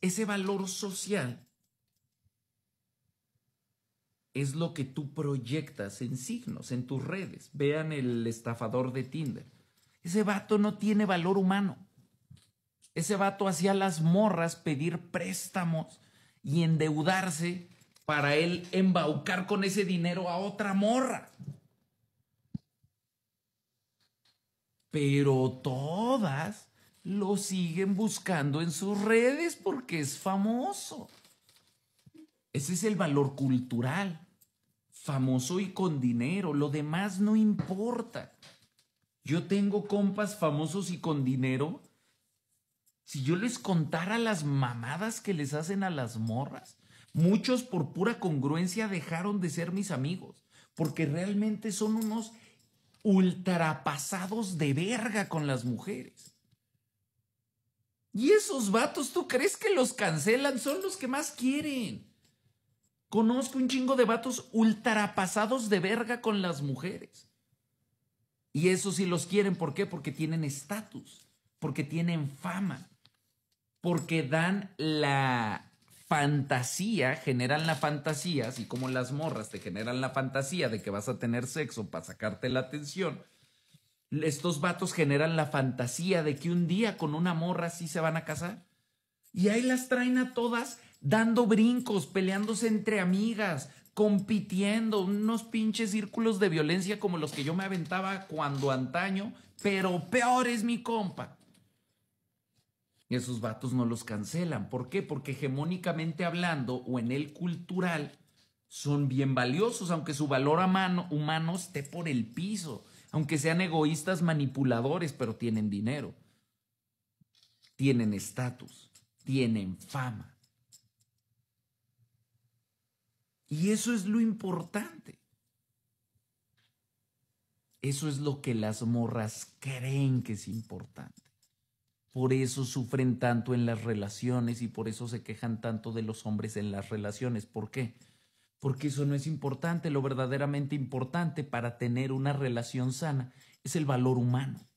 Ese valor social es lo que tú proyectas en signos, en tus redes. Vean el estafador de Tinder. Ese vato no tiene valor humano. Ese vato hacía las morras pedir préstamos y endeudarse para él embaucar con ese dinero a otra morra. Pero todas lo siguen buscando en sus redes porque es famoso. Ese es el valor cultural. Famoso y con dinero. Lo demás no importa. Yo tengo compas famosos y con dinero. Si yo les contara las mamadas que les hacen a las morras, muchos por pura congruencia dejaron de ser mis amigos, porque realmente son unos ultrapasados de verga con las mujeres. Y esos vatos, ¿tú crees que los cancelan? Son los que más quieren. Conozco un chingo de vatos ultrapasados de verga con las mujeres. Y eso sí los quieren, ¿por qué? Porque tienen estatus, porque tienen fama, porque dan la fantasía, generan la fantasía, así como las morras te generan la fantasía de que vas a tener sexo para sacarte la atención estos vatos generan la fantasía de que un día con una morra sí se van a casar. Y ahí las traen a todas dando brincos, peleándose entre amigas, compitiendo, unos pinches círculos de violencia como los que yo me aventaba cuando antaño, pero peor es mi compa. Y esos vatos no los cancelan. ¿Por qué? Porque hegemónicamente hablando o en el cultural son bien valiosos, aunque su valor a mano, humano esté por el piso aunque sean egoístas manipuladores, pero tienen dinero, tienen estatus, tienen fama. Y eso es lo importante. Eso es lo que las morras creen que es importante. Por eso sufren tanto en las relaciones y por eso se quejan tanto de los hombres en las relaciones. ¿Por qué? porque eso no es importante, lo verdaderamente importante para tener una relación sana es el valor humano.